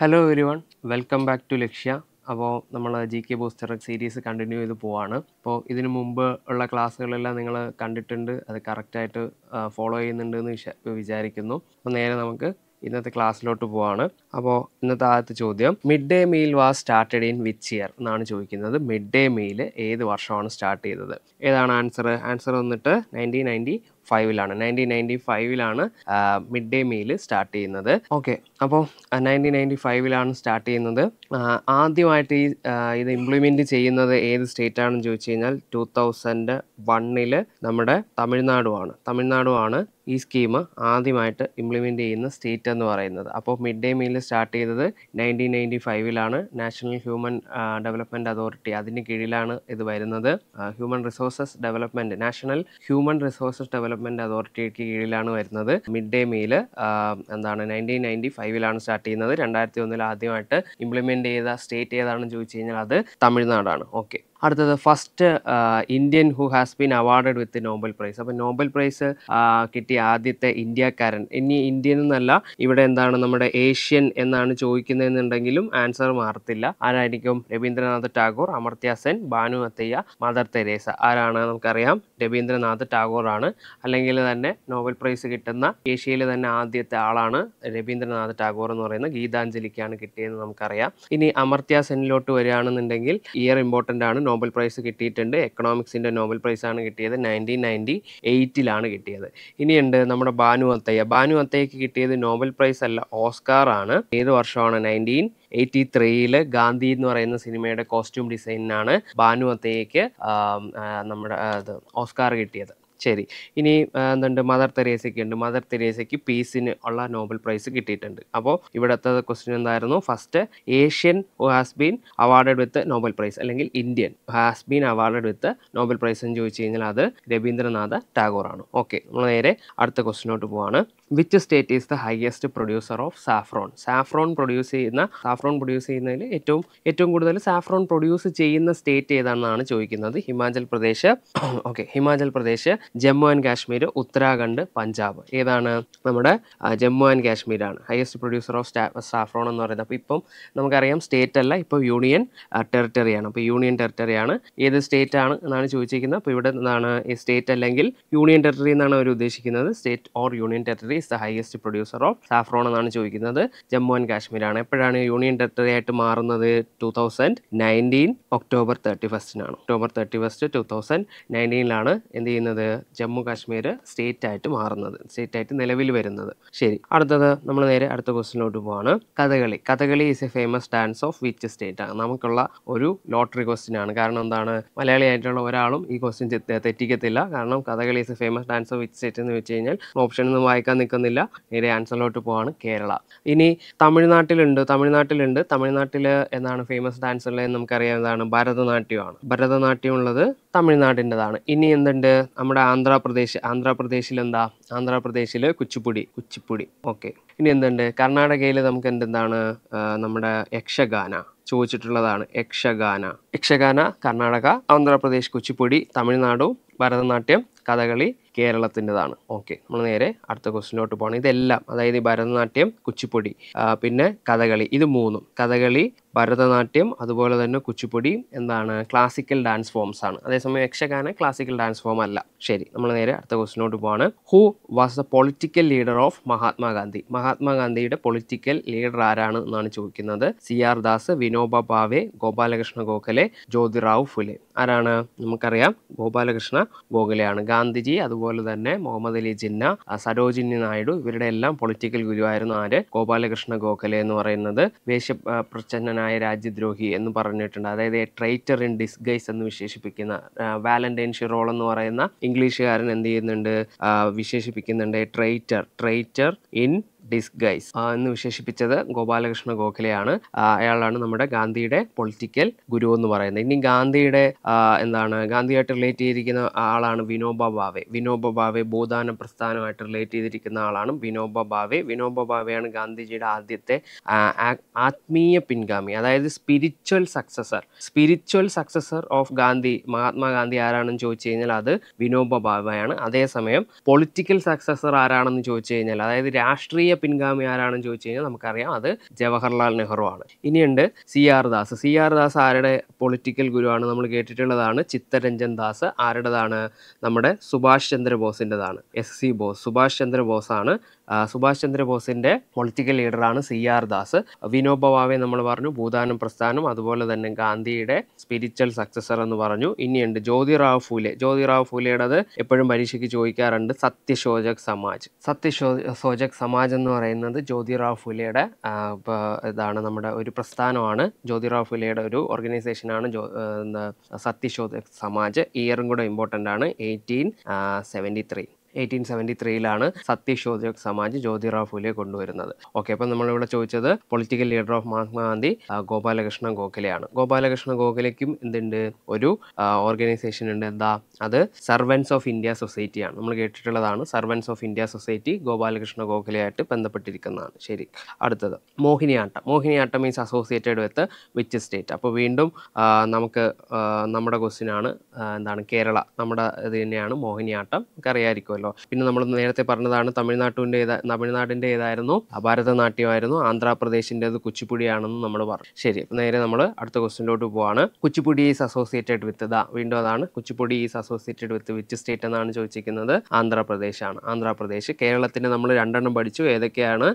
hello everyone welcome back to Lakshya അപ്പോൾ നമ്മൾ G K booster series continue ചെയ്ത് പോവാണ് അപ്പോൾ ഇതിനു മുമ്പ് ഉള്ള ക്ലാസ്സുകളെല്ലാം നിങ്ങൾ കണ്ടിട്ടുണ്ട് അത് കറക്റ്റായിട്ട് ഫോളോ ചെയ്യുന്നുണ്ട് എന്ന് വിചാരിക്കുന്നു അപ്പോൾ നേരെ നമുക്ക് ഇന്നത്തെ ക്ലാസ്സിലോട്ട് പോവാണ് അപ്പോൾ ഇന്നത്തെ ആദ്യത്തെ ചോദ്യം mid day meal was started in which year എന്നാണ് ചോദിക്കുന്നത് മിഡ് ഡേ മീൽ ഏത് വർഷമാണ് സ്റ്റാർട്ട് ചെയ്തത് ഏതാണ് ആൻസർ ആൻസർ വന്നിട്ട് നയൻറ്റീൻ നയൻറ്റി ഫൈവിലാണ് നയൻറ്റീൻ നയൻറ്റി ഫൈവിലാണ് മിഡ് ഡേ മീൽ സ്റ്റാർട്ട് ചെയ്യുന്നത് ഓക്കെ അപ്പോൾ നയൻറ്റീൻ നയൻറ്റി ഫൈവിലാണ് സ്റ്റാർട്ട് ചെയ്യുന്നത് ആദ്യമായിട്ട് ഈ ഇത് ഇംപ്ലിമെൻ്റ് ചെയ്യുന്നത് ഏത് സ്റ്റേറ്റ് ആണെന്ന് ചോദിച്ചു കഴിഞ്ഞാൽ ടു തൗസൻഡ് വണ്ണിൽ നമ്മുടെ തമിഴ്നാടുമാണ് തമിഴ്നാടുമാണ് ഈ സ്കീം ആദ്യമായിട്ട് ഇംപ്ലിമെൻ്റ് ചെയ്യുന്ന സ്റ്റേറ്റ് എന്ന് പറയുന്നത് അപ്പോൾ മിഡ് ഡേ മീൽ സ്റ്റാർട്ട് ചെയ്തത് നയൻറ്റീൻ നയൻറ്റി ഫൈവിലാണ് നാഷണൽ ഹ്യൂമൻ ഡെവലപ്മെൻറ്റ് അതോറിറ്റി അതിന് കീഴിലാണ് ഇത് വരുന്നത് human resources development national human resources development development അതോറിറ്റിക്ക് കീഴിലാണ് വരുന്നത് മിഡ് ഡേ മീല് എന്താണ് നയൻറ്റീൻ നയൻറ്റി ഫൈവിലാണ് സ്റ്റാർട്ട് ചെയ്യുന്നത് രണ്ടായിരത്തി ഒന്നിൽ ആദ്യമായിട്ട് ഇംപ്ലിമെന്റ് ചെയ്ത സ്റ്റേറ്റ് ഏതാണെന്ന് ചോദിച്ചു കഴിഞ്ഞാൽ അത് തമിഴ്നാടാണ് ഓക്കെ അടുത്തത് first Indian who has been awarded with Nobel prize അപ്പം നോബൽ പ്രൈസ് കിട്ടിയ ആദ്യത്തെ ഇന്ത്യക്കാരൻ ഇനി ഇന്ത്യൻ എന്നല്ല ഇവിടെ എന്താണ് നമ്മുടെ ഏഷ്യൻ എന്നാണ് ചോദിക്കുന്നതെന്നുണ്ടെങ്കിലും ആൻസർ മാറത്തില്ല ആരായിരിക്കും രവീന്ദ്രനാഥ് ടാഗോർ അമർത്യ സെൻ ബാനു അത്തയ്യ മദർ തെരേസ ആരാണ് നമുക്കറിയാം രവീന്ദ്രനാഥ് ടാഗോർ ആണ് അല്ലെങ്കിൽ തന്നെ നോബൽ പ്രൈസ് കിട്ടുന്ന ഏഷ്യയിലെ തന്നെ ആദ്യത്തെ ആളാണ് രവീന്ദ്രനാഥ് ടാഗോർ എന്ന് പറയുന്ന ഗീതാഞ്ജലിക്കാണ് കിട്ടിയതെന്ന് നമുക്കറിയാം ഇനി അമർത്യ സെനിലോട്ട് വരികയാണെന്നുണ്ടെങ്കിൽ ഇയർ ഇമ്പോർട്ടൻ്റ് ആണ് നോബൽ പ്രൈസ് കിട്ടിയിട്ടുണ്ട് എക്കണോമിക്സിൻ്റെ നോബൽ ആണ് കിട്ടിയത് നയൻറ്റീൻ നയൻറ്റി എയ്റ്റിലാണ് കിട്ടിയത് ഇനിയുണ്ട് നമ്മുടെ ബാനു അത്തയ്യ ബാനു അത്തയ്യക്ക് കിട്ടിയത് നോബൽ പ്രൈസ് അല്ല ഓസ്കാർ ആണ് ഏത് വർഷമാണ് നയൻറ്റീൻ എയ്റ്റി ത്രീയിൽ ഗാന്ധി എന്ന് പറയുന്ന സിനിമയുടെ കോസ്റ്റ്യൂം ഡിസൈനിനാണ് ബാനു അത്തയ്യക്ക് നമ്മുടെ ഓസ്കാർ കിട്ടിയത് ശരി ഇനി എന്തുണ്ട് മദർ തെരേസയ്ക്ക് ഉണ്ട് മദർ തെരേസയ്ക്ക് പീസിന് ഉള്ള നോബൽ പ്രൈസ് കിട്ടിയിട്ടുണ്ട് അപ്പോൾ ഇവിടുത്തെ ക്വസ്റ്റ്യൻ എന്തായിരുന്നു first Asian has been awarded with Nobel prize അല്ലെങ്കിൽ Indian has been awarded with Nobel prize എന്ന് ചോദിച്ചു കഴിഞ്ഞാൽ അത് രവീന്ദ്രനാഥ ആണ് ഓക്കെ നമ്മൾ നേരെ അടുത്ത ക്വസ്റ്റിനോട്ട് പോവാണ് which state is the highest producer of saffron saffron produce ചെയ്യുന്ന സാഫ്രോൺ പ്രൊഡ്യൂസ് ചെയ്യുന്നതിൽ ഏറ്റവും ഏറ്റവും കൂടുതൽ സാഫ്രോൺ പ്രൊഡ്യൂസ് ചെയ്യുന്ന സ്റ്റേറ്റ് ഏതാണെന്നാണ് ചോദിക്കുന്നത് ഹിമാചൽ പ്രദേശ് ഓക്കെ ഹിമാചൽ പ്രദേശ് ജമ്മു ആൻഡ് കാശ്മീർ ഉത്തരാഖണ്ഡ് പഞ്ചാബ് ഏതാണ് നമ്മുടെ ജമ്മു ആൻഡ് കാശ്മീരാണ് ഹയസ്റ്റ് പ്രൊഡ്യൂസർ ഓഫ് സാഫ്രോൺ എന്ന് പറയുന്നത് അപ്പോൾ ഇപ്പം നമുക്കറിയാം സ്റ്റേറ്റ് അല്ല ഇപ്പോൾ യൂണിയൻ ടെറിട്ടറിയാണ് അപ്പോൾ യൂണിയൻ ടെറിട്ടറിയാണ് ഏത് സ്റ്റേറ്റ് ആണ് എന്നാണ് ചോദിച്ചിരിക്കുന്നത് അപ്പോൾ ഇവിടെ എന്താണ് സ്റ്റേറ്റ് അല്ലെങ്കിൽ യൂണിയൻ ടെറിട്ടറി എന്നാണ് അവർ ഉദ്ദേശിക്കുന്നത് state or union territory country is the highest producer of saffron എന്നാണ് ചോദിക്കുന്നത് ജമ്മു ആൻഡ് കാശ്മീരാണ് എപ്പോഴാണ് യൂണിയൻ ടെറിട്ടറി ആയിട്ട് മാറുന്നത് two thousand nineteen October thirty ഫസ്റ്റിനാണ് October thirty first two thousand നയൻറ്റീനിലാണ് എന്ത് ചെയ്യുന്നത് ജമ്മു കാശ്മീർ സ്റ്റേറ്റ് ആയിട്ട് മാറുന്നത് സ്റ്റേറ്റ് ആയിട്ട് നിലവിൽ വരുന്നത് ശരി അടുത്തത് നമ്മൾ നേരെ അടുത്ത ക്വസ്റ്റിനോട്ട് പോവാണ് Kathakali Kathakali is a famous dance of which state ആണ് നമുക്കുള്ള ഒരു ലോട്ടറി ക്വസ്റ്റ്യൻ ആണ് കാരണം എന്താണ് മലയാളി ആയിട്ടുള്ള ഒരാളും ഈ ക്വസ്റ്റ്യൻ തെറ്റിക്കത്തില്ല കാരണം Kathakali is a famous dance of which state എന്ന് വെച്ച് കഴിഞ്ഞാൽ ഓപ്ഷൻ ഒന്നും വായിക്കാൻ നിൽക്കുന്നില്ല നേരെ ആൻസറിലോട്ട് പോവാണ് കേരള ഇനി തമിഴ്നാട്ടിലുണ്ട് തമിഴ്നാട്ടിലുണ്ട് തമിഴ്നാട്ടിൽ എന്നാണ് ഫേമസ് ഉള്ളത് നമുക്കറിയാവുന്നതാണ് ഭരതനാട്യമാണ് ഭരതനാട്യം ഉള്ളത് തമിഴ്നാടിൻ്റെതാണ് ഇനി എന്തുണ്ട് നമ്മുടെ ആന്ധ്രാപ്രദേശ് ആന്ധ്രാപ്രദേശിൽ എന്താ ആന്ധ്രാപ്രദേശിൽ കുച്ചിപ്പുടി കുച്ചിപ്പുടി ഓക്കെ ഇനി എന്തുണ്ട് കർണാടകയിൽ നമുക്ക് എന്തെന്താണ് നമ്മുടെ യക്ഷഗാന ചോദിച്ചിട്ടുള്ളതാണ് യക്ഷഗാന യക്ഷഗാന കർണാടക ആന്ധ്രാപ്രദേശ് കുച്ചിപ്പുടി തമിഴ്നാടു ഭരതനാട്യം കഥകളി കേരളത്തിൻ്റെതാണ് ഓക്കെ നമ്മൾ നേരെ അടുത്ത ക്വസ്റ്റിനോട്ട് പോകണം ഇതെല്ലാം അതായത് ഭരതനാട്യം കുച്ചിപ്പുടി പിന്നെ കഥകളി ഇത് മൂന്നും കഥകളി ഭരതനാട്യം അതുപോലെ തന്നെ കുച്ചിപ്പുടി എന്താണ് ക്ലാസിക്കൽ ഡാൻസ് ഫോംസ് ആണ് അതേസമയം യക്ഷഗാന ക്ലാസിക്കൽ ഡാൻസ് ഫോം അല്ല ശരി നമ്മൾ നേരെ അടുത്ത ക്വസ്റ്റിനോട്ട് പോവാണ് who was the political leader of Mahatma Gandhi മഹാത്മാഗാന്ധിയുടെ പൊളിറ്റിക്കൽ ലീഡർ ആരാണ് എന്നാണ് ചോദിക്കുന്നത് സി ആർ ദാസ് വിനോബ ഭാവെ ഗോപാലകൃഷ്ണ ഗോഖലെ ജ്യോതിറാവു ഫുലെ ആരാണ് നമുക്കറിയാം ഗോപാലകൃഷ്ണ ഗോഖലെയാണ് ഗാന്ധിജി അതുപോലെ തന്നെ മുഹമ്മദ് അലി ജിന്ന സരോജിനി നായിഡു ഇവരുടെ എല്ലാം പൊളിറ്റിക്കൽ ഗുരുവായിരുന്നു ആര് ഗോപാലകൃഷ്ണ ഗോഖലെ എന്ന് പറയുന്നത് വേഷ പ്രച്ഛന്നനായ മഹാനായ രാജ്യദ്രോഹി എന്ന് പറഞ്ഞിട്ടുണ്ട് അതായത് ട്രൈറ്റർ ഇൻ ഡിസ്ഗൈസ് എന്ന് വിശേഷിപ്പിക്കുന്ന വാലന്റൈൻ ഷിറോൾ എന്ന് പറയുന്ന ഇംഗ്ലീഷുകാരൻ എന്ത് ചെയ്യുന്നുണ്ട് വിശേഷിപ്പിക്കുന്നുണ്ട് ട്രൈറ്റർ ട്രൈറ്റർ ഇൻ ഗൈസ് എന്ന് വിശേഷിപ്പിച്ചത് ഗോപാലകൃഷ്ണ ഗോഖലെയാണ് അയാളാണ് നമ്മുടെ ഗാന്ധിയുടെ പൊളിറ്റിക്കൽ ഗുരു എന്ന് പറയുന്നത് ഇനി ഗാന്ധിയുടെ എന്താണ് ഗാന്ധിയായിട്ട് റിലേറ്റ് ചെയ്തിരിക്കുന്ന ആളാണ് വിനോബ ഭാവെ വിനോബ ഭാവെ ഭൂദാന പ്രസ്ഥാനമായിട്ട് റിലേറ്റ് ചെയ്തിരിക്കുന്ന ആളാണ് വിനോബ ഭാവെ വിനോബ ഭാവെയാണ് ഗാന്ധിജിയുടെ ആദ്യത്തെ ആത്മീയ പിൻഗാമി അതായത് spiritual successor spiritual successor of Gandhi Mahatma Gandhi ആരാണെന്ന് ചോദിച്ചു കഴിഞ്ഞാൽ അത് വിനോബ ഭാവയാണ് അതേസമയം പൊളിറ്റിക്കൽ സക്സസർ ആരാണെന്ന് ചോദിച്ചു കഴിഞ്ഞാൽ അതായത് രാഷ്ട്രീയ പിൻഗാമി ആരാണെന്ന് ചോദിച്ചു കഴിഞ്ഞാൽ നമുക്കറിയാം അത് ജവഹർലാൽ നെഹ്റു ആണ് ഇനിയുണ്ട് C R Das C R Das ആരുടെ പൊളിറ്റിക്കൽ ഗുരുവാണ് നമ്മൾ കേട്ടിട്ടുള്ളതാണ് ചിത്തരഞ്ജൻ ദാസ് ആരുടേതാണ് നമ്മുടെ സുഭാഷ് ചന്ദ്രബോസിൻ്റെതാണ് എസ് സി ബോസ് സുഭാഷ് ആണ് സുഭാഷ് ചന്ദ്രബോസിൻ്റെ പൊളിറ്റിക്കൽ ലീഡറാണ് സി ആർ ദാസ് വിനോബ നമ്മൾ പറഞ്ഞു ഭൂദാനം പ്രസ്ഥാനം അതുപോലെ തന്നെ ഗാന്ധിയുടെ സ്പിരിച്വൽ സക്സസർ എന്ന് പറഞ്ഞു ഇനിയുണ്ട് ജ്യോതിറാവ് ഫൂലെ ജ്യോതിറാവ് ഫൂലെയുടേത് എപ്പോഴും പരീക്ഷയ്ക്ക് ചോദിക്കാറുണ്ട് സത്യശോചക് സമാജ് സത്യശോ സോചക് സമാജ് എന്ന് എന്ന് പറയുന്നത് ജ്യോതിറാവ് ഫുലയുടെ ഇതാണ് നമ്മുടെ ഒരു പ്രസ്ഥാനമാണ് ജ്യോതിറാവ് ഫുലയുടെ ഒരു ഓർഗനൈസേഷനാണ് സത്യശോധ സമാജ് ഇയറും കൂടെ ഇമ്പോർട്ടൻ്റ് ആണ് eighteen seventy three eighteen seventy ത്രീയിലാണ് സതീഷ് ജ്യോതിയോഗ് സമാജ് ജ്യോതിറാവ് ഫുലെ കൊണ്ടുവരുന്നത് ഓക്കെ അപ്പം നമ്മളിവിടെ ചോദിച്ചത് political leader of Mahatma Gandhi Gopalakrishna ഗോഖലെയാണ് ഗോപാലകൃഷ്ണ ഗോഖലയ്ക്കും എന്തുണ്ട് ഒരു ഓർഗനൈസേഷൻ ഉണ്ട് എന്താ അത് സർവൻസ് ഓഫ് ഇന്ത്യ സൊസൈറ്റിയാണ് നമ്മൾ കേട്ടിട്ടുള്ളതാണ് servants of India society Gopalakrishna ഗോഖലയായിട്ട് ബന്ധപ്പെട്ടിരിക്കുന്നതാണ് ശരി അടുത്തത് Mohiniyattam Mohiniyattam means associated with which state അപ്പോൾ വീണ്ടും നമുക്ക് നമ്മുടെ ക്വസ്റ്റിനാണ് എന്താണ് കേരള നമ്മുടെ ഇത് തന്നെയാണ് മോഹിനിയാട്ടം നമുക്കറിയാമായിരിക്കുമല്ലോ ഉണ്ടല്ലോ പിന്നെ നമ്മൾ നേരത്തെ പറഞ്ഞതാണ് തമിഴ്നാട്ടിൻ്റെ ഏതാ തമിഴ്നാടിൻ്റെ ഏതായിരുന്നു ഭാരതനാട്യമായിരുന്നു ആന്ധ്രാപ്രദേശിൻ്റെത് കുച്ചിപ്പുടിയാണെന്ന് നമ്മൾ പറഞ്ഞു ശരി നേരെ നമ്മൾ അടുത്ത ക്വസ്റ്റിനോട്ട് പോവാണ് Kuchipudi is associated with the വീണ്ടും അതാണ് Kuchipudi is associated with which state എന്നാണ് ചോദിച്ചിരിക്കുന്നത് ആന്ധ്രാപ്രദേശ് ആണ് ആന്ധ്രാപ്രദേശ് കേരളത്തിന് നമ്മൾ രണ്ടെണ്ണം പഠിച്ചു ഏതൊക്കെയാണ്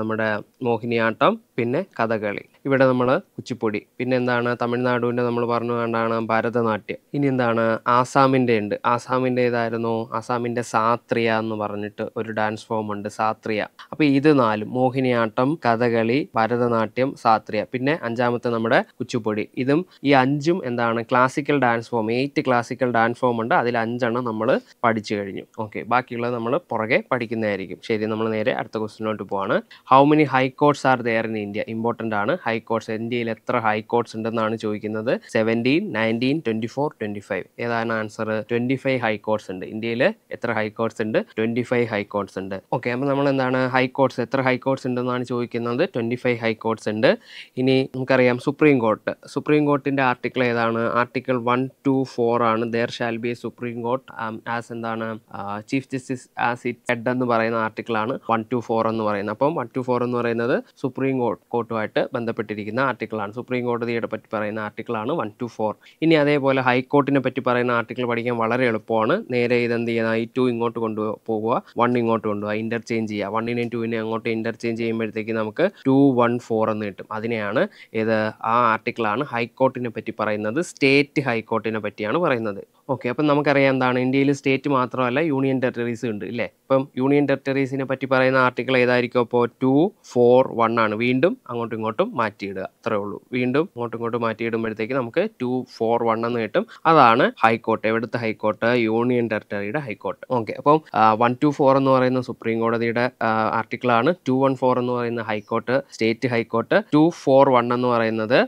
നമ്മുടെ മോഹിനിയാട്ടം പിന്നെ കഥകളി ഇവിടെ നമ്മൾ കുച്ചിപ്പുടി പിന്നെ എന്താണ് തമിഴ്നാടുവിൻ്റെ നമ്മൾ പറഞ്ഞു കണ്ടാണ് ഭരതനാട്യം ഇനി എന്താണ് ആസാമിൻ്റെ ഉണ്ട് ആസാമിൻ്റെ ഏതായിരുന്നു ആസാമിൻ്റെ സാത്രിയ എന്ന് പറഞ്ഞിട്ട് ഒരു ഡാൻസ് ഫോം ഉണ്ട് സാത്രിയ അപ്പോൾ ഇത് നാലും മോഹിനിയാട്ടം കഥകളി ഭരതനാട്യം സാത്രിയ പിന്നെ അഞ്ചാമത്തെ നമ്മുടെ കുച്ചിപ്പുടി ഇതും ഈ അഞ്ചും എന്താണ് classical dance form eight classical dance form ഉണ്ട് അതിൽ അഞ്ചെണ്ണം നമ്മൾ പഠിച്ചു കഴിഞ്ഞു ഓക്കെ ബാക്കിയുള്ളത് നമ്മൾ പുറകെ പഠിക്കുന്നതായിരിക്കും ശരി നമ്മൾ നേരെ അടുത്ത ക്വസ്റ്റിനോട്ട് പോവാണ് how many high courts are there in India important ആണ് ഹൈക്കോർട്സ് ഇന്ത്യയിൽ എത്ര ഹൈക്കോർട്സ് ഉണ്ടെന്നാണ് ചോദിക്കുന്നത് seventeen nineteen twenty four twenty five ഏതാണ് ആൻസർ ട്വൻറ്റി ഫൈവ് ഹൈക്കോർട്സ് ഉണ്ട് ഇന്ത്യയിൽ എത്ര ഹൈക്കോർട്സ് ഉണ്ട് ട്വൻറ്റി ഫൈവ് ഹൈക്കോർട്സ് ഉണ്ട് ഓക്കെ അപ്പോൾ നമ്മൾ എന്താണ് ഹൈക്കോർട്സ് എത്ര ഹൈക്കോർട്സ് ഉണ്ടെന്നാണ് ചോദിക്കുന്നത് ട്വൻറ്റി ഫൈവ് ഹൈക്കോർട്സ് ഉണ്ട് ഇനി നമുക്കറിയാം സുപ്രീം കോർട്ട് സുപ്രീം കോർട്ടിൻ്റെ ആർട്ടിക്കിൾ ഏതാണ് ആർട്ടിക്കിൾ വൺ ടു ഫോർ ആണ് there shall be supreme court as എന്താണ് chief justice as it head എന്ന് പറയുന്ന ആണ് വൺ ടു ഫോർ എന്ന് പറയുന്നത് അപ്പം വൺ ടു ഫോർ എന്ന് പറയുന്നത് സുപ്രീം കോർട്ട് കോർട്ടുമായിട്ട് ബന്ധപ്പെട്ടിരിക്കുന്ന ആർട്ടിക്കിളാണ് സുപ്രീം കോടതിയുടെ പറ്റി പറയുന്ന ആർട്ടിക്കിളാണ് വൺ ടു ഫോർ ഇനി അതേപോലെ ഹൈക്കോർട്ടിനെ പറ്റി പറയുന്ന ആർട്ടിക്കിൾ പഠിക്കാൻ വളരെ എളുപ്പമാണ് നേരെ ഇതെന്ത് ചെയ്യുന്ന ഈ ടു ഇങ്ങോട്ട് കൊണ്ടുപോകുക വൺ ഇങ്ങോട്ട് കൊണ്ടുപോകുക ഇൻ്റർചേഞ്ച് ചെയ്യുക വണ്ണിനെയും ടൂവിനെയും അങ്ങോട്ട് ഇൻ്റർചേഞ്ച് ചെയ്യുമ്പോഴത്തേക്ക് നമുക്ക് ടു വൺ ഫോർ എന്ന് കിട്ടും അതിനെയാണ് ഇത് ആ ആർട്ടിക്കിളാണ് ഹൈക്കോർട്ടിനെ പറ്റി പറയുന്നത് സ്റ്റേറ്റ് ഹൈക്കോർട്ടിനെ പറ്റിയാണ് പറയുന്നത് ഓക്കെ അപ്പം നമുക്കറിയാം എന്താണ് ഇന്ത്യയിൽ സ്റ്റേറ്റ് മാത്രമല്ല യൂണിയൻ ടെറിട്ടറീസ് ഉണ്ട് ഇല്ലേ ഇപ്പം യൂണിയൻ ടെറിട്ടറീസിനെ പറ്റി പറയുന്ന ആർട്ടിക്കിൾ ഏതായിരിക്കും അപ്പോൾ ടു ഫോർ വൺ ആണ് വീണ്ടും അങ്ങോട്ടും ഇങ്ങോട്ടും മാറ്റിയിടുക അത്രേ ഉള്ളൂ വീണ്ടും അങ്ങോട്ടും ഇങ്ങോട്ടും മാറ്റിയിടുമ്പോഴത്തേക്ക് നമുക്ക് ടു ഫോർ വൺ എന്ന് കിട്ടും അതാണ് ഹൈക്കോർട്ട് എവിടുത്തെ ഹൈക്കോർട്ട് യൂണിയൻ ടെറിട്ടറിയുടെ ഹൈക്കോർട്ട് ഓക്കെ അപ്പം വൺ ടു ഫോർ എന്ന് പറയുന്ന സുപ്രീം കോടതിയുടെ ആർട്ടിക്കിളാണ് ടു വൺ ഫോർ എന്ന് പറയുന്ന high court state high court two four one എന്ന് പറയുന്നത്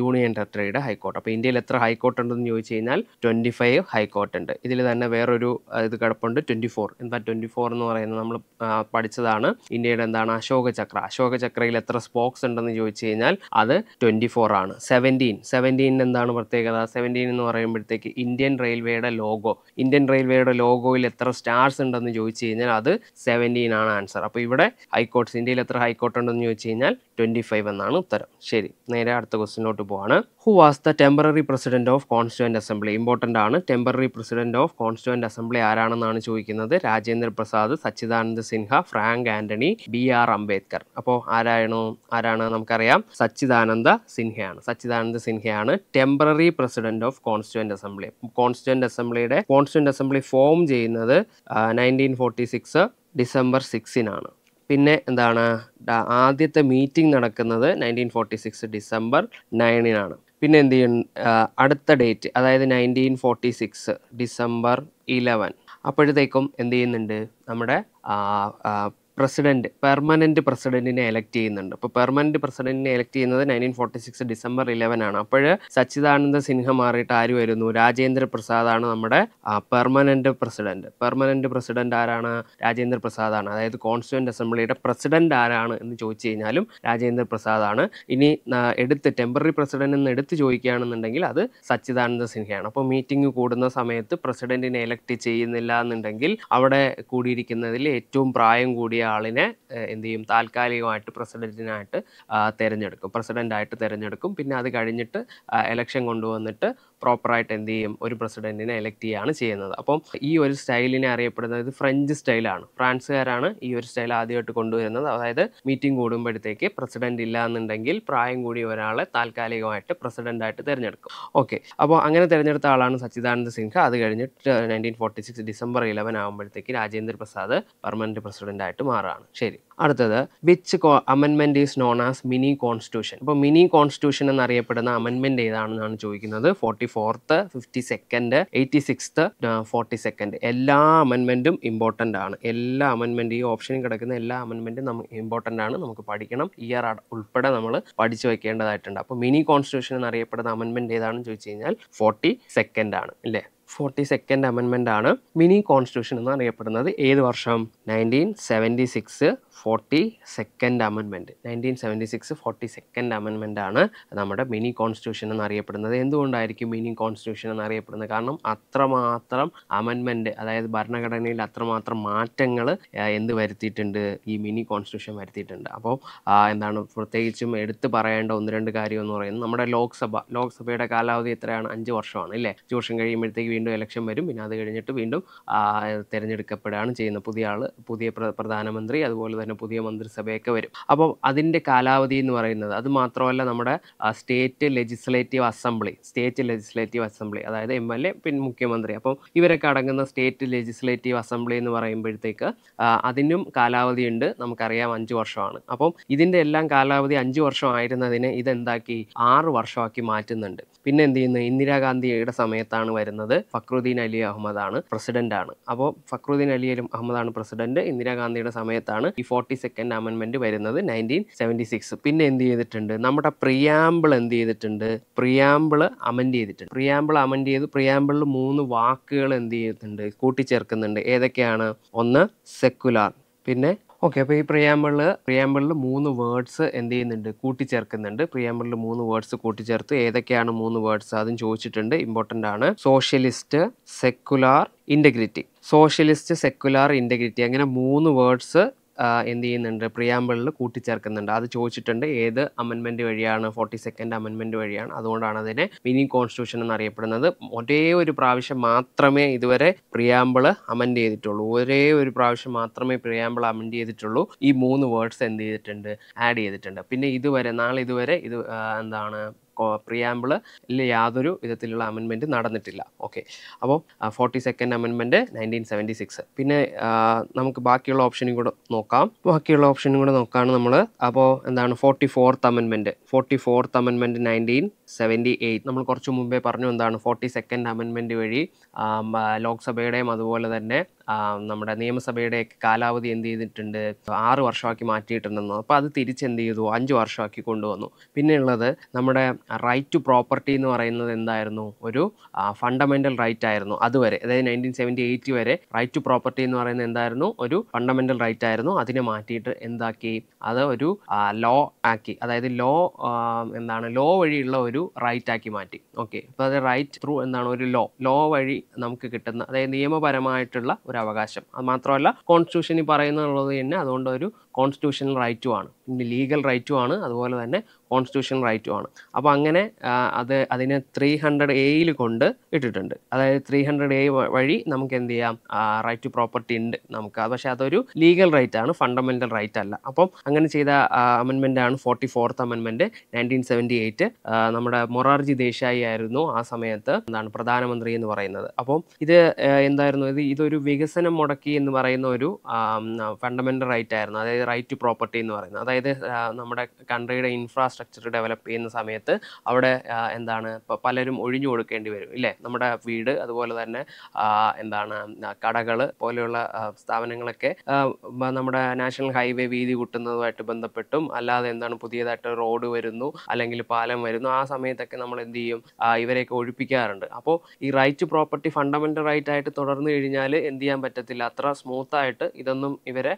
യൂണിയൻ ടെറിട്ടറിയുടെ ഹൈക്കോർട്ട് അപ്പോൾ ഇന്ത്യയിൽ എത്ര ഹൈക്കോർട്ട് ഉണ്ടെന്ന് ചോദിച്ചു കഴിഞ്ഞാൽ ട്വൻറ്റി ഫൈവ് ഹൈക്കോർട്ട് ഉണ്ട് ഇതിൽ തന്നെ വേറൊരു ഇത് കിടപ്പുണ്ട് ട്വൻറ്റി ഫോർ എന്താ ട്വൻറ്റി ഫോർ എന്ന് പറയുന്നത് നമ്മൾ പഠിച്ചതാണ് ഇന്ത്യയുടെ എന്താണ് അശോക ചക്ര അശോക ചക്രയിൽ എത്ര സ്പോക്സ് ഉണ്ടെന്ന് ചോദിച്ചു കഴിഞ്ഞാൽ അത് ട്വൻറ്റി ഫോർ ആണ് സെവൻറ്റീൻ സെവൻറ്റീൻ എന്താണ് പ്രത്യേകത സെവൻറ്റീൻ എന്ന് പറയുമ്പോഴത്തേക്ക് ഇന്ത്യൻ റെയിൽവേയുടെ ലോഗോ ഇന്ത്യൻ റെയിൽവേയുടെ ലോഗോയിൽ എത്ര സ്റ്റാർസ് ഉണ്ടെന്ന് ചോദിച്ചു കഴിഞ്ഞാൽ അത് സെവൻറ്റീൻ ആണ് ആൻസർ അപ്പോൾ ഇവിടെ ഹൈക്കോർട്ട്സ് ഇന്ത്യയിൽ എത്ര ഹൈക്കോർട്ട് ഉണ്ടെന്ന് ചോദിച്ചു കഴിഞ്ഞാൽ ട്വൻറ്റി ഫൈവ് എന്നാണ് ഉത്തരം ശരി നേരെ അടുത്ത ക്വസ്റ്റിനോട്ട് പോവാണ് who was the temporary president of constituent assembly important ആണ് temporary president of constituent assembly ആരാണെന്നാണ് ചോദിക്കുന്നത് Rajendra Prasad Sachchidananda Sinha Frank Anthony B R Ambedkar അപ്പോൾ ആരാണോ ആരാണ് നമുക്കറിയാം സച്ചിദാനന്ദ സിൻഹയാണ് സച്ചിദാനന്ദ സിൻഹയാണ് temporary president of constituent assembly constituent അസംബ്ലിയുടെ കോൺസ്റ്റുവൻ്റ് അസംബ്ലി ഫോം ചെയ്യുന്നത് നയൻറ്റീൻ ഫോർട്ടി സിക്സ് ഡിസംബർ സിക്സിനാണ് പിന്നെ എന്താണ് ആദ്യത്തെ മീറ്റിംഗ് നടക്കുന്നത് നയൻറ്റീൻ ഫോർട്ടി സിക്സ് ഡിസംബർ നയനിനാണ് പിന്നെ എന്ത് ചെയ്യും അടുത്ത ഡേറ്റ് അതായത് nineteen forty six December eleven അപ്പോഴത്തേക്കും എന്ത് ചെയ്യുന്നുണ്ട് നമ്മുടെ പ്രസിഡന്റ് പെർമനന്റ് പ്രസിഡന്റിനെ എലക്ട് ചെയ്യുന്നുണ്ട് അപ്പോൾ പെർമനന്റ് പ്രസിഡന്റിനെ എലക്ട് ചെയ്യുന്നത് nineteen forty six December eleven ആണ് അപ്പോൾ സച്ചിദാനന്ദ സിൻഹ മാറിയിട്ട് ആര് വരുന്നു രാജേന്ദ്ര പ്രസാദ് ആണ് നമ്മുടെ പെർമനന്റ് പ്രസിഡന്റ് പെർമനന്റ് പ്രസിഡന്റ് ആരാണ് രാജേന്ദ്ര പ്രസാദ് ആണ് അതായത് കോൺസ്റ്റിറ്റ്യൂന്റ് അസംബ്ലിയുടെ പ്രസിഡന്റ് ആരാണ് എന്ന് ചോദിച്ചു കഴിഞ്ഞാലും രാജേന്ദ്ര പ്രസാദ് ആണ് ഇനി എടുത്ത് ടെമ്പററി പ്രസിഡന്റ് എന്ന് എടുത്ത് ചോദിക്കുകയാണെന്നുണ്ടെങ്കിൽ അത് സച്ചിദാനന്ദ സിൻഹയാണ് അപ്പോൾ മീറ്റിംഗ് കൂടുന്ന സമയത്ത് പ്രസിഡന്റിനെ എലക്ട് ചെയ്യുന്നില്ല എന്നുണ്ടെങ്കിൽ അവിടെ കൂടിയിരിക്കുന്നതിൽ ഏറ്റവും പ്രായം കൂടിയ ഒരാളിനെ എന്ത് ചെയ്യും താൽക്കാലികമായിട്ട് പ്രസിഡന്റിനായിട്ട് തിരഞ്ഞെടുക്കും പ്രസിഡന്റായിട്ട് തിരഞ്ഞെടുക്കും പിന്നെ അത് കഴിഞ്ഞിട്ട് എലക്ഷൻ കൊണ്ടുവന്നിട്ട് പ്രോപ്പറായിട്ട് എന്ത് ചെയ്യും ഒരു പ്രസിഡന്റിനെ എലക്ട് ചെയ്യുകയാണ് ചെയ്യുന്നത് അപ്പം ഈ ഒരു സ്റ്റൈലിനെ അറിയപ്പെടുന്നത് ഫ്രഞ്ച് സ്റ്റൈലാണ് ഫ്രാൻസുകാരാണ് ഈ ഒരു സ്റ്റൈൽ ആദ്യമായിട്ട് കൊണ്ടുവരുന്നത് അതായത് മീറ്റിംഗ് കൂടുമ്പോഴത്തേക്ക് പ്രസിഡന്റ് ഇല്ല എന്നുണ്ടെങ്കിൽ പ്രായം കൂടി ഒരാളെ താൽക്കാലികമായിട്ട് പ്രസിഡന്റായിട്ട് തിരഞ്ഞെടുക്കും ഓക്കെ അപ്പോൾ അങ്ങനെ തിരഞ്ഞെടുത്ത ആളാണ് സച്ചിദാനന്ദ സിൻഹ അത് കഴിഞ്ഞിട്ട് nineteen forty six December eleven ആകുമ്പോഴത്തേക്ക് രാജേന്ദ്ര പ്രസാദ് പെർമനന്റ് പ്രസിഡന്റായിട്ട് മാറുകയാണ് ശരി അടുത്തത് വിച്ച് അമെന്മെന്റ് is known as mini constitution അപ്പോൾ മിനി കോൺസ്റ്റിറ്റ്യൂഷൻ എന്നറിയപ്പെടുന്ന അമെന്മെന്റ് ഏതാണെന്നാണ് ചോദിക്കുന്നത് forty fifty fourth fifty second eighty six forty second എല്ലാ അമെൻമെൻറ്റും ഇമ്പോർട്ടൻ്റ് ആണ് എല്ലാ അമെൻമെൻറ്റ് ഈ ഓപ്ഷനിൽ കിടക്കുന്ന എല്ലാ അമെൻമെൻറ്റും നമുക്ക് ഇമ്പോർട്ടൻ്റ് ആണ് നമുക്ക് പഠിക്കണം ഇയർ ഉൾപ്പെടെ നമ്മൾ പഠിച്ചു വെക്കേണ്ടതായിട്ടുണ്ട് അപ്പോൾ മിനി കോൺസ്റ്റിറ്റ്യൂഷൻ എന്നറിയപ്പെടുന്ന അമെൻമെൻറ്റ് ഏതാണെന്ന് ചോദിച്ചു കഴിഞ്ഞാൽ ഫോർട്ടി സെക്കൻഡ് ആണ് അല്ലേ ഫോർട്ടി സെക്കൻഡ് അമെൻമെൻ്റ് ആണ് മിനി കോൺസ്റ്റിറ്റ്യൂഷൻ എന്ന് അറിയപ്പെടുന്നത് ഏത് വർഷം nineteen seventy six forty second amendment nineteen seventy six forty second അമെൻമെൻ്റ് ആണ് നമ്മുടെ മിനി കോൺസ്റ്റിറ്റ്യൂഷൻ എന്നറിയപ്പെടുന്നത് എന്തുകൊണ്ടായിരിക്കും മിനി കോൺസ്റ്റിറ്റ്യൂഷൻ എന്നറിയപ്പെടുന്നത് കാരണം അത്രമാത്രം അമെൻമെൻറ്റ് അതായത് ഭരണഘടനയിൽ അത്രമാത്രം മാറ്റങ്ങൾ എന്ത് വരുത്തിയിട്ടുണ്ട് ഈ മിനി കോൺസ്റ്റിറ്റ്യൂഷൻ വരുത്തിയിട്ടുണ്ട് അപ്പോൾ എന്താണ് പ്രത്യേകിച്ചും എടുത്തു പറയേണ്ട ഒന്ന് രണ്ട് കാര്യം എന്ന് പറയുന്നത് നമ്മുടെ ലോക്സഭ ലോക്സഭയുടെ കാലാവധി എത്രയാണ് അഞ്ച് വർഷമാണ് അല്ലേ അഞ്ച് വർഷം കഴിയുമ്പോഴത്തേക്ക് വീണ്ടും ഇലക്ഷൻ വരും പിന്നെ അത് കഴിഞ്ഞിട്ട് വീണ്ടും തിരഞ്ഞെടുക്കപ്പെടുകയാണ് ചെയ്യുന്നത് പുതിയ ആൾ പുതിയ പ്രധാനമന്ത്രി അതുപോലെ തന്നെ പുതിയ മന്ത്രിസഭയൊക്കെ വരും അപ്പോൾ അതിൻ്റെ കാലാവധി എന്ന് പറയുന്നത് അത് മാത്രമല്ല നമ്മുടെ state legislative assembly state legislative assembly അതായത് എം എൽ എ പിന്നെ മുഖ്യമന്ത്രി അപ്പം ഇവരൊക്കെ അടങ്ങുന്ന സ്റ്റേറ്റ് ലെജിസ്ലേറ്റീവ് അസംബ്ലി എന്ന് പറയുമ്പോഴത്തേക്ക് അതിനും കാലാവധിയുണ്ട് നമുക്കറിയാം അഞ്ച് വർഷമാണ് അപ്പം ഇതിൻ്റെ എല്ലാം കാലാവധി അഞ്ച് വർഷമായിരുന്നതിന് ഇതെന്താക്കി ആറ് വർഷമാക്കി മാറ്റുന്നുണ്ട് പിന്നെ എന്ത് ചെയ്യുന്നത് ഇന്ദിരാഗാന്ധിയുടെ സമയത്താണ് വരുന്നത് ഫക്രുദ്ദീൻ അലി അഹമ്മദാണ് പ്രസിഡന്റ് ആണ് അപ്പോൾ ഫക്രുദ്ദീൻ അലി അഹമ്മദാണ് പ്രസിഡന്റ് ഇന്ദിരാഗാന്ധിയുടെ സമയത്താണ് ഈ ഫോർട്ടി സെക്കൻഡ് അമൻമെന്റ് വരുന്നത് നയൻറ്റീൻ സെവൻറ്റി സിക്സ് പിന്നെ എന്ത് ചെയ്തിട്ടുണ്ട് നമ്മുടെ പ്രിയാമ്പിൾ എന്ത് ചെയ്തിട്ടുണ്ട് പ്രിയാമ്പിൾ അമെൻഡ് ചെയ്തിട്ടുണ്ട് പ്രിയാമ്പിൾ അമെൻഡ് ചെയ്ത് പ്രിയാമ്പിളിൽ മൂന്ന് വാക്കുകൾ എന്ത് ചെയ്തിട്ടുണ്ട് കൂട്ടിച്ചേർക്കുന്നുണ്ട് ഏതൊക്കെയാണ് ഒന്ന് സെക്കുലാർ പിന്നെ ഓക്കെ അപ്പോൾ ഈ പ്രിയാമ്പിളിൽ പ്രിയാമ്പിളിൽ മൂന്ന് വേർഡ്സ് എന്ത് ചെയ്യുന്നുണ്ട് കൂട്ടിച്ചേർക്കുന്നുണ്ട് പ്രിയാമ്പിളിൽ മൂന്ന് വേർഡ്സ് കൂട്ടിച്ചേർത്ത് ഏതൊക്കെയാണ് മൂന്ന് വേർഡ്സ് അതും ചോദിച്ചിട്ടുണ്ട് ഇമ്പോർട്ടൻ്റ് ആണ് socialist secular integrity socialist secular integrity അങ്ങനെ മൂന്ന് വേർഡ്സ് എന്ത് ചെയ്യുന്നുണ്ട് പ്രിയാമ്പിളിൽ കൂട്ടിച്ചേർക്കുന്നുണ്ട് അത് ചോദിച്ചിട്ടുണ്ട് ഏത് അമെൻമെൻറ്റ് വഴിയാണ് ഫോർട്ടി സെക്കൻഡ് അമെൻമെൻറ്റ് വഴിയാണ് അതുകൊണ്ടാണ് അതിനെ മിനി കോൺസ്റ്റിറ്റ്യൂഷൻ എന്നറിയപ്പെടുന്നത് ഒരേ ഒരു പ്രാവശ്യം മാത്രമേ ഇതുവരെ പ്രിയാമ്പിള് അമെൻഡ് ചെയ്തിട്ടുള്ളൂ ഒരേ ഒരു പ്രാവശ്യം മാത്രമേ പ്രിയാമ്പിൾ അമെൻഡ് ചെയ്തിട്ടുള്ളൂ ഈ മൂന്ന് വേർഡ്സ് എന്ത് ചെയ്തിട്ടുണ്ട് ആഡ് ചെയ്തിട്ടുണ്ട് പിന്നെ ഇതുവരെ നാളെ ഇതുവരെ ഇത് എന്താണ് പ്രിയാമ്പിള് യാതൊരു വിധത്തിലുള്ള അമെൻമെൻറ്റ് നടന്നിട്ടില്ല ഓക്കെ അപ്പോൾ forty second amendment nineteen seventy six പിന്നെ നമുക്ക് ബാക്കിയുള്ള ഓപ്ഷനും കൂടെ നോക്കാം ബാക്കിയുള്ള ഓപ്ഷനും കൂടെ നോക്കുകയാണ് നമ്മൾ അപ്പോൾ എന്താണ് forty fourth amendment forty fourth amendment nineteen seventy eight നമ്മൾ കുറച്ച് മുമ്പേ പറഞ്ഞു എന്താണ് ഫോർട്ടി സെക്കൻഡ് അമെൻമെൻറ്റ് വഴി ലോക്സഭയുടെയും അതുപോലെ തന്നെ നമ്മുടെ നിയമസഭയുടെ കാലാവധി എന്ത് ചെയ്തിട്ടുണ്ട് ആറ് വർഷമാക്കി മാറ്റിയിട്ടുണ്ടെന്നു അപ്പോൾ അത് എന്ത് ചെയ്തു അഞ്ച് വർഷമാക്കി കൊണ്ടുവന്നു പിന്നെയുള്ളത് നമ്മുടെ റൈറ്റ് ടു പ്രോപ്പർട്ടി എന്ന് പറയുന്നത് എന്തായിരുന്നു ഒരു ഫണ്ടമെൻ്റൽ റൈറ്റ് ആയിരുന്നു അതുവരെ അതായത് നയൻറ്റീൻ സെവൻറ്റി എയ്റ്റ് വരെ റൈറ്റ് ടു പ്രോപ്പർട്ടി എന്ന് പറയുന്നത് എന്തായിരുന്നു ഒരു ഫണ്ടമെൻ്റൽ റൈറ്റ് ആയിരുന്നു അതിനെ മാറ്റിയിട്ട് എന്താക്കി അത് ഒരു ലോ ആക്കി അതായത് ലോ എന്താണ് ലോ വഴിയുള്ള ഒരു റൈറ്റ് ആക്കി മാറ്റി ഓക്കെ അപ്പോൾ അത് റൈറ്റ് ത്രൂ എന്താണ് ഒരു ലോ ലോ വഴി നമുക്ക് കിട്ടുന്ന അതായത് നിയമപരമായിട്ടുള്ള ഒരു അവകാശം അത് മാത്രമല്ല കോൺസ്റ്റിറ്റ്യൂഷനിൽ പറയുന്നുള്ളത് തന്നെ അതുകൊണ്ട് ഒരു കോൺസ്റ്റിറ്റ്യൂഷണൽ റൈറ്റും ആണ് പിന്നെ ലീഗൽ റൈറ്റും ആണ് അതുപോലെ തന്നെ കോൺസ്റ്റിറ്റ്യൂഷണൽ റൈറ്റും ആണ് അപ്പോൾ അങ്ങനെ അത് അതിനെ ത്രീ ഹൺഡ്രഡ് എയിൽ കൊണ്ട് ഇട്ടിട്ടുണ്ട് അതായത് ത്രീ ഹൺഡ്രഡ് എ വഴി നമുക്ക് എന്ത് ചെയ്യാം റൈറ്റ് ടു പ്രോപ്പർട്ടി ഉണ്ട് നമുക്ക് പക്ഷേ അതൊരു ലീഗൽ റൈറ്റ് ആണ് ഫണ്ടമെൻ്റൽ റൈറ്റ് അല്ല അപ്പം അങ്ങനെ ചെയ്ത അമെൻമെൻ്റ് ആണ് forty fourth amendment nineteen seventy eight നമ്മുടെ മൊറാർജി ദേശായി ആയിരുന്നു ആ സമയത്ത് എന്താണ് പ്രധാനമന്ത്രി എന്ന് പറയുന്നത് അപ്പം ഇത് എന്തായിരുന്നു ഇത് ഇതൊരു വികസനം മുടക്കി എന്ന് പറയുന്ന ഒരു ഫണ്ടമെൻ്റൽ റൈറ്റ് ആയിരുന്നു അതായത് റൈറ്റ് ടു പ്രോപ്പർട്ടി എന്ന് പറയുന്നത് അതായത് നമ്മുടെ കൺട്രിയുടെ ഇൻഫ്രാസ്ട്രക്ചർ ഡെവലപ്പ് ചെയ്യുന്ന സമയത്ത് അവിടെ എന്താണ് പലരും ഒഴിഞ്ഞു കൊടുക്കേണ്ടി വരും ഇല്ലേ നമ്മുടെ വീട് അതുപോലെ തന്നെ എന്താണ് കടകൾ പോലെയുള്ള സ്ഥാപനങ്ങളൊക്കെ നമ്മുടെ നാഷണൽ ഹൈവേ വീതി കൂട്ടുന്നതുമായിട്ട് ബന്ധപ്പെട്ടും അല്ലാതെ എന്താണ് പുതിയതായിട്ട് റോഡ് വരുന്നു അല്ലെങ്കിൽ പാലം വരുന്നു ആ സമയത്തൊക്കെ നമ്മൾ എന്ത് ചെയ്യും ഇവരെയൊക്കെ ഒഴിപ്പിക്കാറുണ്ട് അപ്പോൾ ഈ right to property fundamental right ആയിട്ട് തുടർന്നു കഴിഞ്ഞാൽ എന്ത് ചെയ്യാൻ പറ്റത്തില്ല അത്ര സ്മൂത്ത് ആയിട്ട് ഇതൊന്നും ഇവരെ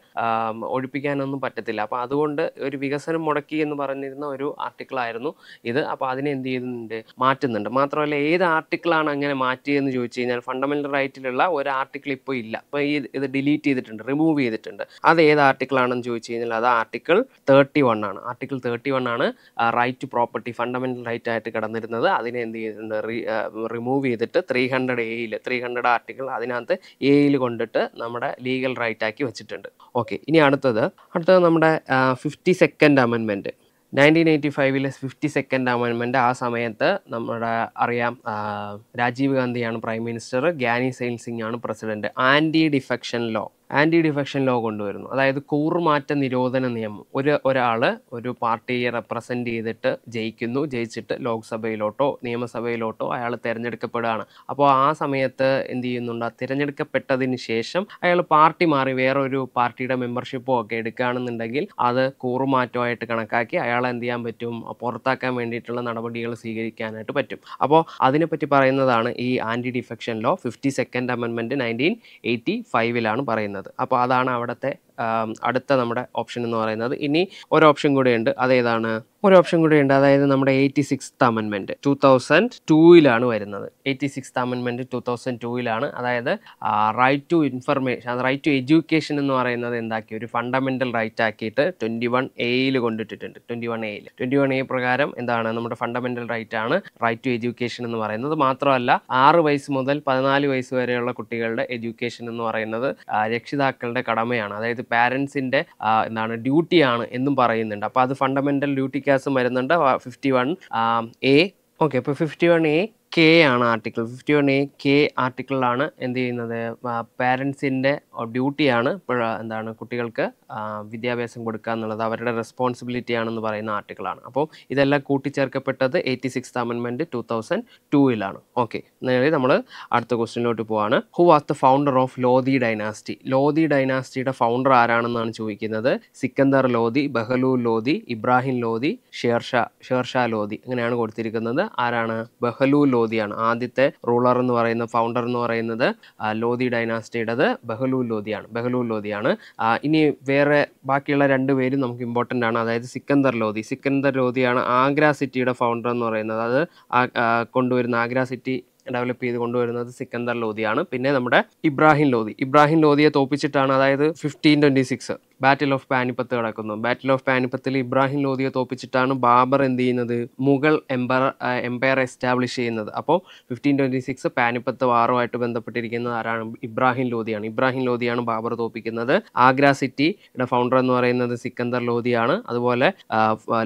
ഒഴിപ്പിക്കാൻ ചെയ്യാനൊന്നും പറ്റത്തില്ല അപ്പോൾ അതുകൊണ്ട് ഒരു വികസനം മുടക്കി എന്ന് പറഞ്ഞിരുന്ന ഒരു ആർട്ടിക്കിൾ ആയിരുന്നു ഇത് അപ്പോൾ അതിനെ എന്ത് ചെയ്യുന്നുണ്ട് മാറ്റുന്നുണ്ട് മാത്രമല്ല ഏത് ആർട്ടിക്കിളാണ് അങ്ങനെ മാറ്റിയെന്ന് ചോദിച്ചു കഴിഞ്ഞാൽ ഫണ്ടമെൻ്റൽ റൈറ്റിലുള്ള ഒരു ആർട്ടിക്കിൾ ഇപ്പോൾ ഇല്ല അപ്പോൾ ഈ ഇത് ഡിലീറ്റ് ചെയ്തിട്ടുണ്ട് റിമൂവ് ചെയ്തിട്ടുണ്ട് അത് ഏത് ആണെന്ന് ചോദിച്ചു കഴിഞ്ഞാൽ അത് ആർട്ടിക്കിൾ തേർട്ടി വൺ ആണ് ആർട്ടിക്കിൾ തേർട്ടി വൺ ആണ് right to property fundamental right ആയിട്ട് കിടന്നിരുന്നത് അതിനെ എന്ത് ചെയ്തിട്ടുണ്ട് റിമൂവ് ചെയ്തിട്ട് ത്രീ ഹൺഡ്രഡ് എയിൽ ത്രീ ഹൺഡ്രഡ് ആർട്ടിക്കിൾ അതിനകത്ത് എയിൽ കൊണ്ടിട്ട് നമ്മുടെ ലീഗൽ റൈറ്റ് ആക്കി വെച്ചിട്ടുണ്ട് ഓക്കെ ഇനി അടുത്തത് അടുത്തത് നമ്മുടെ fifty second amendment nineteen eighty ഫൈവിലെ ഫിഫ്റ്റി സെക്കൻഡ് അമെൻമെൻ്റ് ആ സമയത്ത് നമ്മുടെ അറിയാം രാജീവ് ഗാന്ധിയാണ് പ്രൈം മിനിസ്റ്റർ ഗ്യാനി സെയിൽ സിംഗ് ആണ് president anti defection law anti defection law കൊണ്ടുവരുന്നു അതായത് കൂറുമാറ്റ നിരോധന നിയമം ഒരു ഒരാൾ ഒരു പാർട്ടിയെ റെപ്രസെൻ്റ് ചെയ്തിട്ട് ജയിക്കുന്നു ജയിച്ചിട്ട് ലോക്സഭയിലോട്ടോ നിയമസഭയിലോട്ടോ അയാൾ തിരഞ്ഞെടുക്കപ്പെടുകയാണ് അപ്പോൾ ആ സമയത്ത് എന്ത് ചെയ്യുന്നുണ്ട് തിരഞ്ഞെടുക്കപ്പെട്ടതിന് ശേഷം അയാൾ പാർട്ടി മാറി വേറൊരു പാർട്ടിയുടെ മെമ്പർഷിപ്പോ ഒക്കെ എടുക്കുകയാണെന്നുണ്ടെങ്കിൽ അത് കൂറുമാറ്റമായിട്ട് കണക്കാക്കി അയാളെ എന്ത് ചെയ്യാൻ പറ്റും പുറത്താക്കാൻ വേണ്ടിയിട്ടുള്ള നടപടികൾ സ്വീകരിക്കാനായിട്ട് പറ്റും അപ്പോൾ അതിനെപ്പറ്റി പറയുന്നതാണ് ഈ anti defection law fifty second amendment nineteen eighty ഫൈവിലാണ് പറയുന്നത് അപ്പോൾ അതാണ് അവിടുത്തെ അടുത്ത നമ്മുടെ ഓപ്ഷൻ എന്ന് പറയുന്നത് ഇനി ഒരു ഓപ്ഷൻ കൂടെയുണ്ട് അതേതാണ് ഒരു ഓപ്ഷൻ കൂടെയുണ്ട് അതായത് നമ്മുടെ eighty six amendment two thousand ടൂയിലാണ് വരുന്നത് eighty six amendment two thousand ടൂയിലാണ് അതായത് right to information right to education എന്ന് പറയുന്നത് എന്താക്കി ഒരു ഫണ്ടമെന്റൽ റൈറ്റ് ആക്കിയിട്ട് ട്വന്റി വൺ എയിൽ കൊണ്ടിട്ടിട്ടുണ്ട് ട്വന്റി വൺ എയിൽ ട്വന്റി വൺ എ പ്രകാരം എന്താണ് നമ്മുടെ ഫണ്ടമെന്റൽ റൈറ്റ് ആണ് റൈറ്റ് ടു എഡ്യൂക്കേഷൻ എന്ന് പറയുന്നത് മാത്രമല്ല ആറ് വയസ്സ് മുതൽ പതിനാല് വയസ്സ് വരെയുള്ള കുട്ടികളുടെ എഡ്യൂക്കേഷൻ എന്ന് പറയുന്നത് രക്ഷിതാക്കളുടെ കടമയാണ് അതായത് പാരൻസിൻ്റെ എന്താണ് ഡ്യൂട്ടിയാണ് എന്നും പറയുന്നുണ്ട് അപ്പോൾ അത് ഫണ്ടമെൻ്റൽ ഡ്യൂട്ടി കേസും വരുന്നുണ്ട് ഫിഫ്റ്റി വൺ എ ഓക്കെ അപ്പോൾ ഫിഫ്റ്റി വൺ എ കെ ആണ് article fifty one A K ആർട്ടിക്കിളിലാണ് എന്ത് ചെയ്യുന്നത് പാരൻസിൻ്റെ ഡ്യൂട്ടിയാണ് എന്താണ് കുട്ടികൾക്ക് വിദ്യാഭ്യാസം കൊടുക്കുക എന്നുള്ളത് അവരുടെ റെസ്പോൺസിബിലിറ്റി ആണെന്ന് പറയുന്ന ആർട്ടിക്കിളാണ് അപ്പോൾ ഇതെല്ലാം കൂട്ടിച്ചേർക്കപ്പെട്ടത് eighty six amendment two thousand ടൂയിലാണ് ഓക്കെ നേരെ നമ്മൾ അടുത്ത ക്വസ്റ്റ്യനിലോട്ട് പോവാണ് who was the founder of Lodhi dynasty Lodhi ഡൈനാസ്റ്റിയുടെ ഫൗണ്ടർ ആരാണെന്നാണ് ചോദിക്കുന്നത് സിക്കന്ദർ ലോധി ബഹലൂർ ലോധി ഇബ്രാഹിം ലോധി ഷേർഷാ ഷേർഷാ ലോധി അങ്ങനെയാണ് കൊടുത്തിരിക്കുന്നത് ആരാണ് ബഹലൂർ ലോധിയാണ് ആദ്യത്തെ റൂളർ എന്ന് പറയുന്ന ഫൗണ്ടർ എന്ന് പറയുന്നത് ലോധി ഡൈനാസ്റ്റിയുടേത് ബഹലൂൽ ലോധിയാണ് ബഹലൂൽ ലോധിയാണ് ഇനി വേറെ ബാക്കിയുള്ള രണ്ട് പേരും നമുക്ക് ഇമ്പോർട്ടൻ്റ് ആണ് അതായത് സിക്കന്ദർ ലോധി സിക്കന്ദർ ലോധിയാണ് ആഗ്ര സിറ്റിയുടെ ഫൗണ്ടർ എന്ന് പറയുന്നത് അത് കൊണ്ടുവരുന്ന ആഗ്ര സിറ്റി ഡെവലപ്പ് ചെയ്ത് കൊണ്ടുവരുന്നത് സിക്കന്ദർ ലോധിയാണ് പിന്നെ നമ്മുടെ ഇബ്രാഹിം ലോധി ഇബ്രാഹിം ലോധിയെ തോപ്പിച്ചിട്ടാണ് അതായത് fifteen twenty six battle of Panipat കിടക്കുന്നു ബാറ്റിൽ ഓഫ് പാനിപ്പത്തിൽ ഇബ്രാഹിം ലോധിയെ തോപ്പിച്ചിട്ടാണ് ബാബർ എന്ത് ചെയ്യുന്നത് മുഗൾ എംപയർ എംപയർ എസ്റ്റാബ്ലിഷ് ചെയ്യുന്നത് അപ്പോൾ ഫിഫ്റ്റീൻ ട്വൻറ്റി സിക്സ് പാനിപ്പത്ത് വാറുമായിട്ട് ബന്ധപ്പെട്ടിരിക്കുന്നത് ആരാണ് ഇബ്രാഹിം ലോധിയാണ് ഇബ്രാഹിം ലോധിയാണ് ബാബർ തോപ്പിക്കുന്നത് ആഗ്ര സിറ്റിയുടെ ഫൗണ്ടർ എന്ന് പറയുന്നത് സിക്കന്ദർ ലോധിയാണ് അതുപോലെ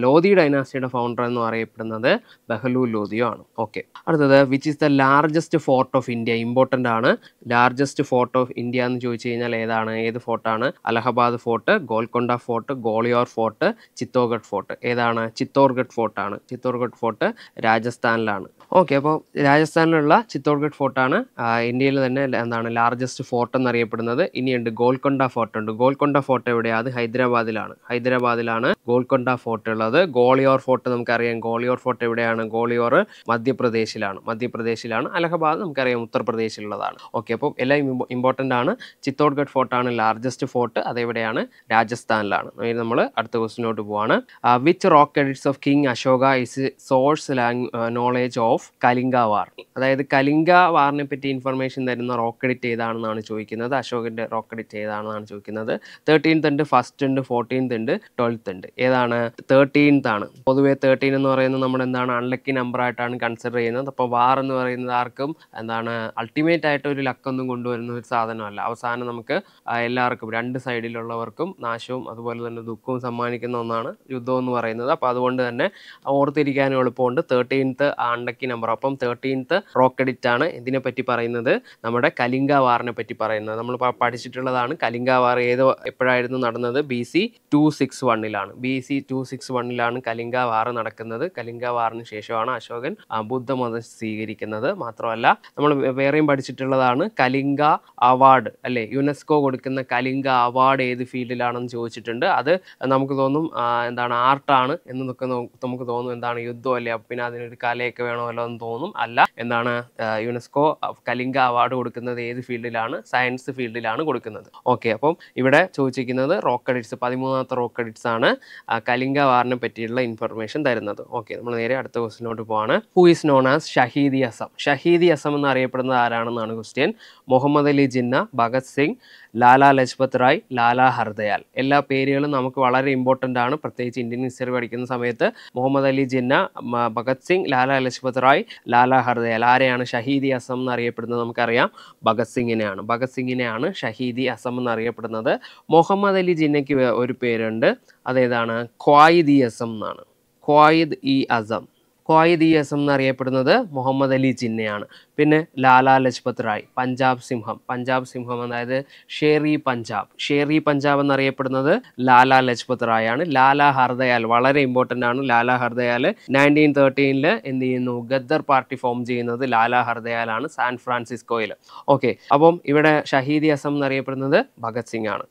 ലോധി ഡൈനാസിറ്റിയുടെ ഫൗണ്ടർ എന്ന് പറയപ്പെടുന്നത് ബഹലു ലോധിയോ ആണ് ഓക്കെ അടുത്തത് which is the largest fort of India important ആണ് ലാർജസ്റ്റ് ഫോർട്ട് ഓഫ് ഇന്ത്യ എന്ന് ചോദിച്ചു കഴിഞ്ഞാൽ ഏതാണ് ഏത് ഫോർട്ടാണ് Allahabad fort fort Golconda fort Gwalior fort Chittorgarh fort ഏതാണ് ചിത്തോർഗഡ് ഫോർട്ടാണ് ചിത്തോർഗഡ് ഫോർട്ട് രാജസ്ഥാനിലാണ് ഓക്കെ അപ്പോൾ രാജസ്ഥാനിലുള്ള ചിത്തോർഗഡ് ഫോർട്ടാണ് ഇന്ത്യയിൽ തന്നെ എന്താണ് ലാർജസ്റ്റ് ഫോർട്ട് എന്നറിയപ്പെടുന്നത് ഇനിയുണ്ട് ഗോൽക്കൊണ്ട ഫോർട്ട് ഉണ്ട് ഗോൽക്കൊണ്ട ഫോർട്ട് എവിടെയാണ് അത് ഹൈദരാബാദിലാണ് ഹൈദരാബാദിലാണ് ഗോൽക്കൊണ്ട ഫോർട്ട് ഉള്ളത് ഗോളിയോർ ഫോർട്ട് നമുക്കറിയാം ഗോളിയോർ ഫോർട്ട് എവിടെയാണ് ഗോളിയോർ മധ്യപ്രദേശിലാണ് മധ്യപ്രദേശിലാണ് അലഹബാദ് നമുക്കറിയാം ഉത്തർപ്രദേശിലുള്ളതാണ് ഓക്കെ അപ്പോൾ എല്ലാം ഇമ്പോർട്ടൻ്റ് ആണ് ചിത്തോർഗഡ് ഫോർട്ടാണ് ലാർജസ്റ്റ് ഫോർട്ട് അതെവിടെയാണ് രാജസ്ഥാനിലാണ് നമ്മൾ അടുത്ത ക്വസ്റ്റിനോട്ട് പോവാണ് which rock credits of king Ashoka is source knowledge of Kalinga war അതായത് കലിംഗ വാറിനെ പറ്റി ഇൻഫർമേഷൻ തരുന്ന റോക്ക് എഡിറ്റ് ഏതാണെന്നാണ് ചോദിക്കുന്നത് അശോകൻ്റെ റോക്ക് എഡിറ്റ് ഏതാണെന്നാണ് ചോദിക്കുന്നത് തേർട്ടീൻത്ത് ഉണ്ട് ഫസ്റ്റ് ഉണ്ട് ഫോർട്ടീൻത്ത് ഉണ്ട് ട്വൽത്ത് ഉണ്ട് ഏതാണ് തേർട്ടീൻത്ത് ആണ് പൊതുവെ തേർട്ടീൻ എന്ന് പറയുന്നത് നമ്മൾ എന്താണ് അൺലക്കി നമ്പർ ആയിട്ടാണ് കൺസിഡർ ചെയ്യുന്നത് അപ്പോൾ വാർ എന്ന് പറയുന്നത് ആർക്കും എന്താണ് അൾട്ടിമേറ്റ് ആയിട്ട് ഒരു ലക്കൊന്നും കൊണ്ടുവരുന്ന ഒരു സാധനമല്ല അവസാനം നമുക്ക് എല്ലാവർക്കും രണ്ട് സൈഡിലുള്ളവർക്കും നമുക്കും നാശവും അതുപോലെ തന്നെ ദുഃഖവും സമ്മാനിക്കുന്ന ഒന്നാണ് യുദ്ധം എന്ന് പറയുന്നത് അപ്പോൾ അതുകൊണ്ട് തന്നെ ഓർത്തിരിക്കാനും എളുപ്പമുണ്ട് തേർട്ടീൻത്ത് ആണ്ടക്കി നമ്പർ അപ്പം തേർട്ടീൻത്ത് റോക്കഡിറ്റ് ആണ് ഇതിനെ പറ്റി പറയുന്നത് നമ്മുടെ കലിംഗ വാറിനെ പറ്റി പറയുന്നത് നമ്മൾ പഠിച്ചിട്ടുള്ളതാണ് കലിംഗ വാർ ഏത് എപ്പോഴായിരുന്നു നടന്നത് ബി സി ടു സിക്സ് വണ്ണിലാണ് ബി സി ടു സിക്സ് വണ്ണിലാണ് കലിംഗ വാർ നടക്കുന്നത് കലിംഗ വാറിന് ശേഷമാണ് അശോകൻ ബുദ്ധമതം സ്വീകരിക്കുന്നത് മാത്രമല്ല നമ്മൾ വേറെയും പഠിച്ചിട്ടുള്ളതാണ് കലിംഗ അവാർഡ് അല്ലെ യുനെസ്കോ കൊടുക്കുന്ന കലിംഗ അവാർഡ് ഏത് ഫീൽഡിൽ ഫീൽഡിലാണെന്ന് ചോദിച്ചിട്ടുണ്ട് അത് നമുക്ക് തോന്നും എന്താണ് ആർട്ടാണ് എന്ന് ഒക്കെ നമുക്ക് തോന്നും എന്താണ് യുദ്ധമല്ലേ പിന്നെ അതിനൊരു കലയൊക്കെ വേണമല്ലോ എന്ന് തോന്നും അല്ല എന്താണ് യുനെസ്കോ കലിംഗ അവാർഡ് കൊടുക്കുന്നത് ഏത് ഫീൽഡിലാണ് സയൻസ് ഫീൽഡിലാണ് കൊടുക്കുന്നത് ഓക്കെ അപ്പം ഇവിടെ ചോദിച്ചിരിക്കുന്നത് റോക്കഡിറ്റ്സ് പതിമൂന്നാമത്തെ റോക്കഡിറ്റ്സ് ആണ് കലിംഗ അവാർഡിനെ പറ്റിയുള്ള ഇൻഫർമേഷൻ തരുന്നത് ഓക്കെ നമ്മൾ നേരെ അടുത്ത ക്വസ്റ്റിനോട്ട് പോവാണ് who is known as Shaheedi Azam Shaheedi Azam എന്ന് അറിയപ്പെടുന്നത് ആരാണെന്നാണ് ക്വസ്റ്റ്യൻ മുഹമ്മദ് അലി ജിന്ന ഭഗത് സിംഗ് ലാലാ ലജ്പത് റായ് ലാലാ ഹർദയാൽ എല്ലാ പേരുകളും നമുക്ക് വളരെ ഇമ്പോർട്ടൻ്റ് ആണ് പ്രത്യേകിച്ച് ഇന്ത്യൻ ഹിസ്റ്ററി പഠിക്കുന്ന സമയത്ത് മുഹമ്മദ് അലി ജിന്ന ഭഗത് സിംഗ് ലാലാ ലജ്പത് റായ് ലാലാ ഹർദയാൽ ആരെയാണ് ഷഹീദി അസം എന്നറിയപ്പെടുന്നത് നമുക്കറിയാം ഭഗത് സിംഗിനെയാണ് ഭഗത് സിംഗിനെയാണ് ഷഹീദി അസം എന്നറിയപ്പെടുന്നത് മുഹമ്മദ് അലി ജിന്നയ്ക്ക് ഒരു പേരുണ്ട് അതേതാണ് ഖ്വായിദ് ഇ അസം എന്നാണ് ഖ്വായിദ് ഇ അസം കോയദീയസം എന്നറിയപ്പെടുന്നത് മുഹമ്മദ് അലി ജിന്നയാണ് പിന്നെ ലാലാ ലജ്പത് റായ് പഞ്ചാബ് സിംഹം പഞ്ചാബ് സിംഹം അതായത് ഷേറി പഞ്ചാബ് ഷേറി പഞ്ചാബ് എന്നറിയപ്പെടുന്നത് ലാലാ ലജ്പത് റായ് ആണ് ലാലാ ഹർദയാൽ വളരെ ഇമ്പോർട്ടൻ്റ് ആണ് ലാലാ ഹർദയാൽ നയൻറ്റീൻ തേർട്ടീനിൽ എന്ത് ചെയ്യുന്നു ഗദ്ദർ പാർട്ടി ഫോം ചെയ്യുന്നത് ലാലാ ഹർദയാലാണ് സാൻ ഫ്രാൻസിസ്കോയിൽ ഓക്കെ അപ്പം ഇവിടെ ഷഹീദി അസം എന്നറിയപ്പെടുന്നത് ഭഗത് സിംഗ് ആണ്